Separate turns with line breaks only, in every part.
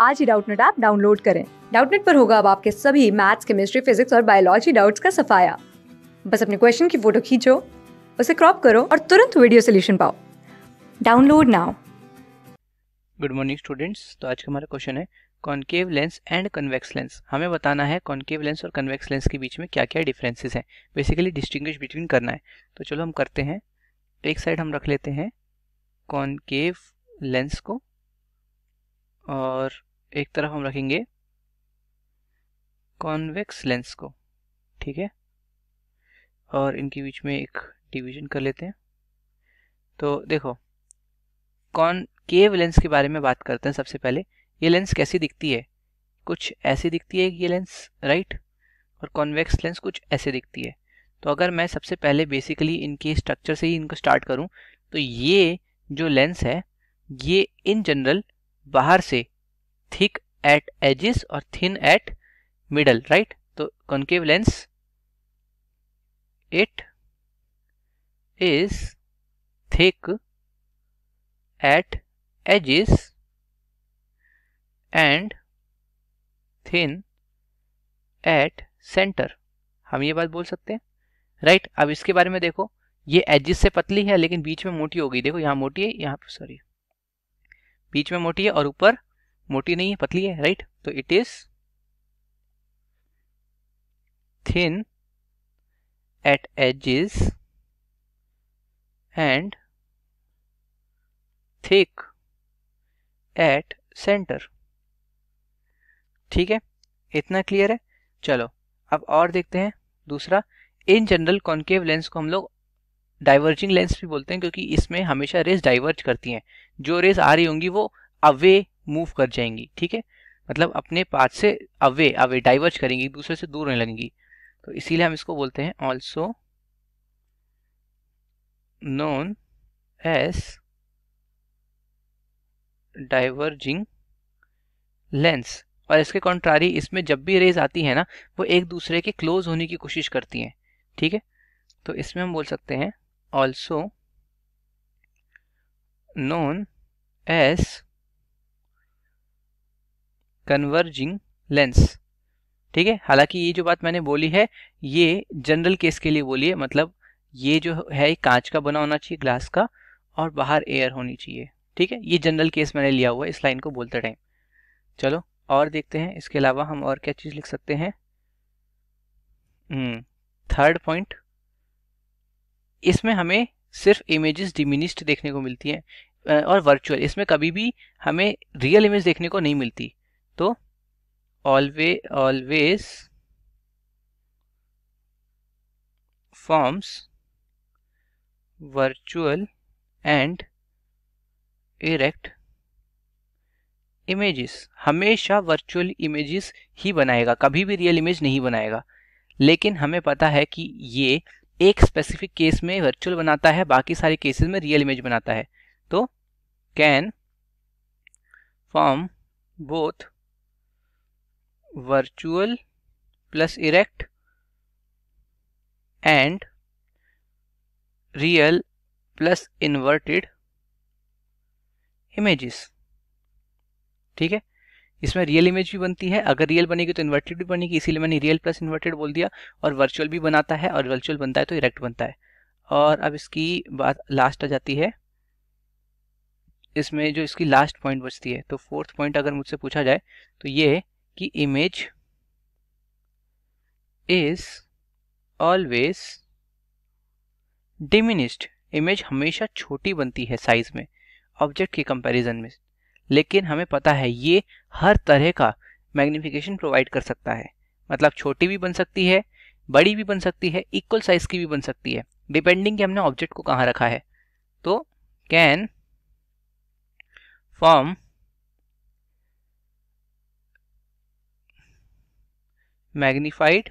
आज ही Doubtnut app download करें डाउटनेट पर होगा अब आपके सभी मैथ्स केमिस्ट्री फिजिक्स और बायोलॉजी डाउट्स का सफाया बस अपने क्वेश्चन की फोटो खींचो उसे क्रॉप करो और तुरंत वीडियो सोल्यूशन पाओ download now good morning students तो आज का हमारा क्वेश्चन है concave lens and convex lens हमें बताना है कॉन्केव लेंस और कन्वेक्स लेंस के बीच में क्या क्या डिफरेंसेस हैं बेसिकली डिस्टिंग्विश बिटवीन करना है तो चलो हम करते हैं एक साइड हम रख लेते हैं कॉन्केव लेंस को और एक तरफ हम रखेंगे कॉन्वेक्स लेंस को ठीक है और इनके बीच में एक डिवीजन कर लेते हैं तो देखो कौन केव लेंस के बारे में बात करते हैं सबसे पहले ये लेंस कैसी दिखती है कुछ ऐसी दिखती है ये लेंस राइट और कॉन्वेक्स लेंस कुछ ऐसे दिखती है तो अगर मैं सबसे पहले बेसिकली इनके स्ट्रक्चर से ही इनको स्टार्ट करूं तो ये जो लेंस है ये इन जनरल बाहर से थिक एट एजिस और थिन एट मिडल राइट तो concave lens it is thick at edges and thin at centre हम ये बात बोल सकते हैं राइट right? अब इसके बारे में देखो ये एजिस से पतली है लेकिन बीच में मोटी होगी देखो यहाँ मोटी है यहाँ सॉरी बीच में मोटी है और ऊपर मोटी नहीं है पतली है राइट तो it is thin at edges and thick at centre ठीक है इतना क्लियर है चलो अब और देखते हैं दूसरा इन जनरल कॉन्केव लेंस को हम लोग डाइवर्जिंग लेंस भी बोलते हैं क्योंकि इसमें हमेशा रेस डाइवर्ज करती हैं जो रेस आ रही होंगी वो अवे मूव कर जाएंगी ठीक है मतलब अपने पाथ से अवे अवे डाइवर्ज करेंगी एक दूसरे से दूर रहने लगेंगी तो इसीलिए हम इसको बोलते हैं also known as diverging lens और इसके कॉन्ट्रारी इसमें जब भी रेज आती है ना वो एक दूसरे के क्लोज होने की कोशिश करती हैं ठीक है तो इसमें हम बोल सकते हैं also known as converging lens ठीक है हालांकि ये जो बात मैंने बोली है ये जनरल केस के लिए बोली है मतलब ये जो है कांच का बना होना चाहिए ग्लास का और बाहर एयर होनी चाहिए ठीक है ये जनरल केस मैंने लिया हुआ है इस लाइन को बोलते टाइम चलो और देखते हैं इसके अलावा हम और क्या चीज़ लिख सकते हैं थर्ड हम्म, पॉइंट इसमें हमें सिर्फ इमेजेस डिमिनिस्ट देखने को मिलती हैं और वर्चुअल इसमें कभी भी हमें रियल इमेज देखने को नहीं मिलती तो always always forms virtual and erect images हमेशा वर्चुअल इमेजेस ही बनाएगा कभी भी रियल इमेज नहीं बनाएगा लेकिन हमें पता है कि ये एक स्पेसिफिक केस में वर्चुअल बनाता है बाकी सारे केसेस में रियल इमेज बनाता है तो can form both virtual plus erect and real plus inverted images ठीक है इसमें रियल इमेज भी बनती है अगर रियल बनेगी तो इन्वर्टेड भी बनेगी इसीलिए मैंने रियल प्लस इन्वर्टेड बोल दिया और वर्चुअल भी बनाता है और वर्चुअल बनता है तो इरेक्ट बनता है और अब इसकी बात लास्ट आ जाती है इसमें जो इसकी लास्ट पॉइंट बचती है तो फोर्थ पॉइंट अगर मुझसे पूछा जाए तो ये कि image is always diminished image हमेशा छोटी बनती है साइज में ऑब्जेक्ट के कंपैरिजन में लेकिन हमें पता है ये हर तरह का मैग्निफिकेशन प्रोवाइड कर सकता है मतलब छोटी भी बन सकती है बड़ी भी बन सकती है इक्वल साइज की भी बन सकती है डिपेंडिंग कि हमने ऑब्जेक्ट को कहाँ रखा है तो can form magnified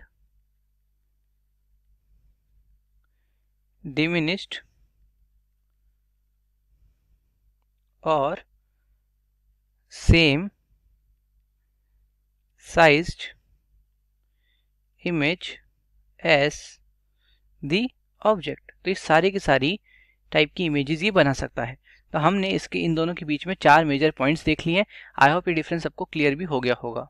diminished or same sized image as the object तो ये सारी की सारी टाइप की इमेजेस ये बना सकता है तो हमने इसके इन दोनों के बीच में चार मेजर पॉइंट्स देख लिए हैं आई होप ये डिफरेंस आपको क्लियर भी हो गया होगा